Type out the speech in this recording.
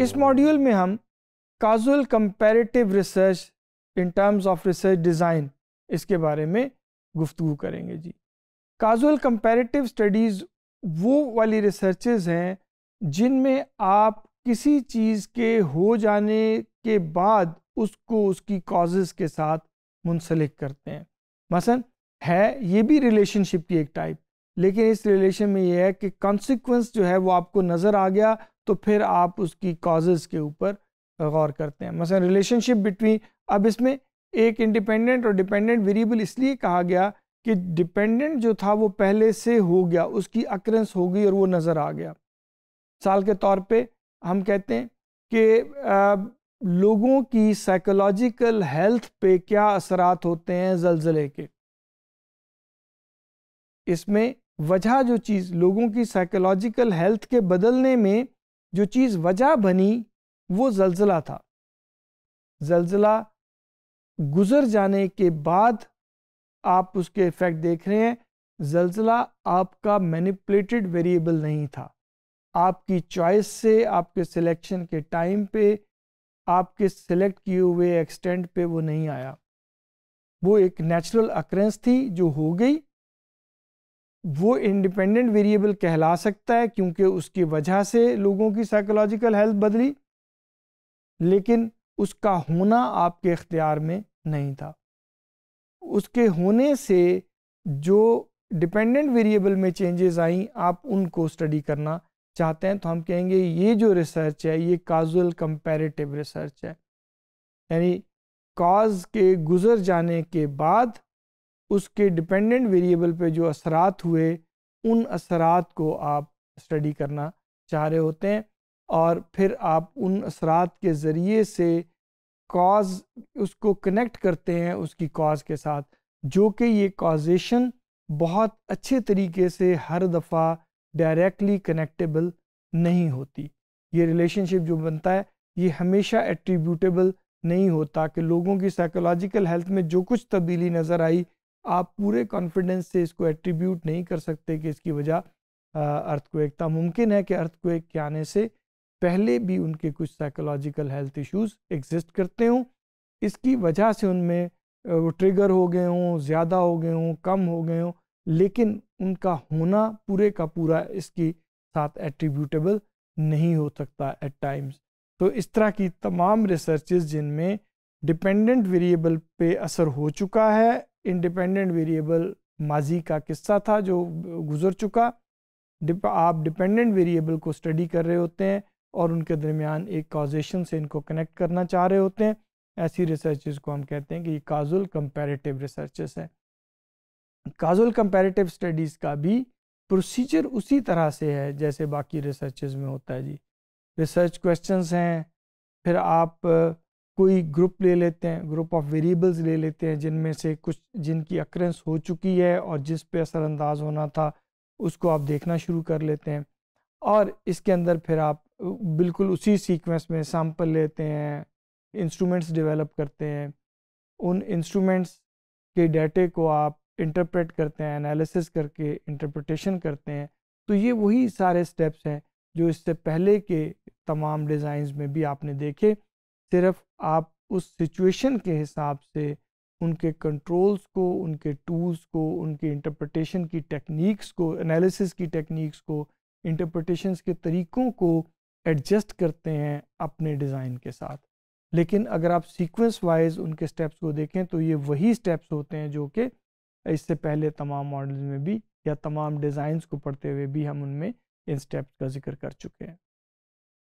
इस मॉड्यूल में हम casual comparative research in terms of research design इसके बारे में गुफ्तु करेंगे जी काजुअल कंपैरेटिव स्टडीज़ वो वाली रिसर्चेज हैं जिनमें आप किसी चीज़ के हो जाने के बाद उसको उसकी कॉजेज़ के साथ मुंसलिक करते हैं मसन है ये भी रिलेशनशिप की एक टाइप लेकिन इस रिलेशन में ये है कि कॉन्सिक्वेंस जो है वो आपको नज़र आ गया तो फिर आप उसकी कॉजेज़ के ऊपर गौर करते हैं मसलन रिलेशनशिप बिटवीन अब इसमें एक इंडिपेंडेंट और डिपेंडेंट वेरिएबल इसलिए कहा गया कि डिपेंडेंट जो था वो पहले से हो गया उसकी अक्रेंस हो गई और वो नज़र आ गया साल के तौर पे हम कहते हैं कि लोगों की साइकोलॉजिकल हेल्थ पे क्या असरात होते हैं जलजले के इसमें वजह जो चीज़ लोगों की साइकोलॉजिकल हेल्थ के बदलने में जो चीज़ वजह बनी वो जलजिला था जलजिला गुज़र जाने के बाद आप उसके इफ़ेक्ट देख रहे हैं जलजिला आपका मैनिपुलेटेड वेरिएबल नहीं था आपकी चॉइस से आपके सिलेक्शन के टाइम पे आपके सिलेक्ट किए हुए एक्सटेंड पे वो नहीं आया वो एक नेचुरल अक्रेंस थी जो हो गई वो इंडिपेंडेंट वेरिएबल कहला सकता है क्योंकि उसकी वजह से लोगों की साइकोलॉजिकल हेल्थ बदली लेकिन उसका होना आपके इख्तियार में नहीं था उसके होने से जो डिपेंडेंट वेरिएबल में चेंजेस आई आप उनको स्टडी करना चाहते हैं तो हम कहेंगे ये जो रिसर्च है ये काजुअल कंपैरेटिव रिसर्च है यानी काज के गुजर जाने के बाद उसके डिपेंडेंट वेरिएबल पे जो असरात हुए उन असरात को आप स्टडी करना चाह रहे होते हैं और फिर आप उन असरात के ज़रिए से कॉज उसको कनेक्ट करते हैं उसकी कॉज के साथ जो कि ये कॉजेशन बहुत अच्छे तरीके से हर दफ़ा डायरेक्टली कनेक्टेबल नहीं होती ये रिलेशनशिप जो बनता है ये हमेशा एट्रीब्यूटेबल नहीं होता कि लोगों की साइकोलॉजिकल हेल्थ में जो कुछ तब्दीली नज़र आई आप पूरे कॉन्फिडेंस से इसको एट्रीब्यूट नहीं कर सकते कि इसकी वजह अर्थक्वेक था मुमकिन है कि अर्थक्वेक के आने से पहले भी उनके कुछ साइकोलॉजिकल हेल्थ इश्यूज एग्जिस्ट करते हों इसकी वजह से उनमें वो ट्रिगर हो गए हों ज़्यादा हो गए हों कम हो गए हों लेकिन उनका होना पूरे का पूरा इसके साथ एट्रीब्यूटेबल नहीं हो सकता एट टाइम्स तो इस तरह की तमाम रिसर्चेज जिनमें डिपेंडेंट वेरिएबल पे असर हो चुका है इंडिपेंडेंट वेरिएबल माजी का किस्सा था जो गुजर चुका डिप, आप डिपेंडेंट वेरिएबल को स्टडी कर रहे होते हैं और उनके दरमियान एक कॉजेशन से इनको कनेक्ट करना चाह रहे होते हैं ऐसी रिसर्च को हम कहते हैं कि ये काजुल कंपेरेटिव रिसर्चेस हैं काजुल कंपेरेटिव स्टडीज़ का भी प्रोसीजर उसी तरह से है जैसे बाकी रिसर्च में होता है जी रिसर्च क्वेश्चंस हैं फिर आप कोई ग्रुप ले लेते हैं ग्रुप ऑफ वेरिएबल्स ले लेते हैं जिनमें से कुछ जिनकी अक्रेंस हो चुकी है और जिस पे असरअंदाज होना था उसको आप देखना शुरू कर लेते हैं और इसके अंदर फिर आप बिल्कुल उसी सीक्वेंस में सैम्पल लेते हैं इंस्ट्रूमेंट्स डेवलप करते हैं उन इंस्ट्रूमेंट्स के डाटे को आप इंटरप्रेट करते हैं एनालिसिस करके इंटरप्रटेशन करते हैं तो ये वही सारे स्टेप्स हैं जो इससे पहले के तमाम डिज़ाइंस में भी आपने देखे सिर्फ आप उस सिचुएशन के हिसाब से उनके कंट्रोल्स को उनके टूल्स को उनके इंटरप्रटेशन की टेक्निक्स को एनालिसिस की टेक्निक्स को इंटरप्रटेशन के तरीकों को एडजस्ट करते हैं अपने डिज़ाइन के साथ लेकिन अगर आप सीक्वेंस वाइज उनके स्टेप्स को देखें तो ये वही स्टेप्स होते हैं जो कि इससे पहले तमाम मॉडल्स में भी या तमाम डिज़ाइंस को पढ़ते हुए भी हम उनमें इन स्टेप्स का जिक्र कर चुके हैं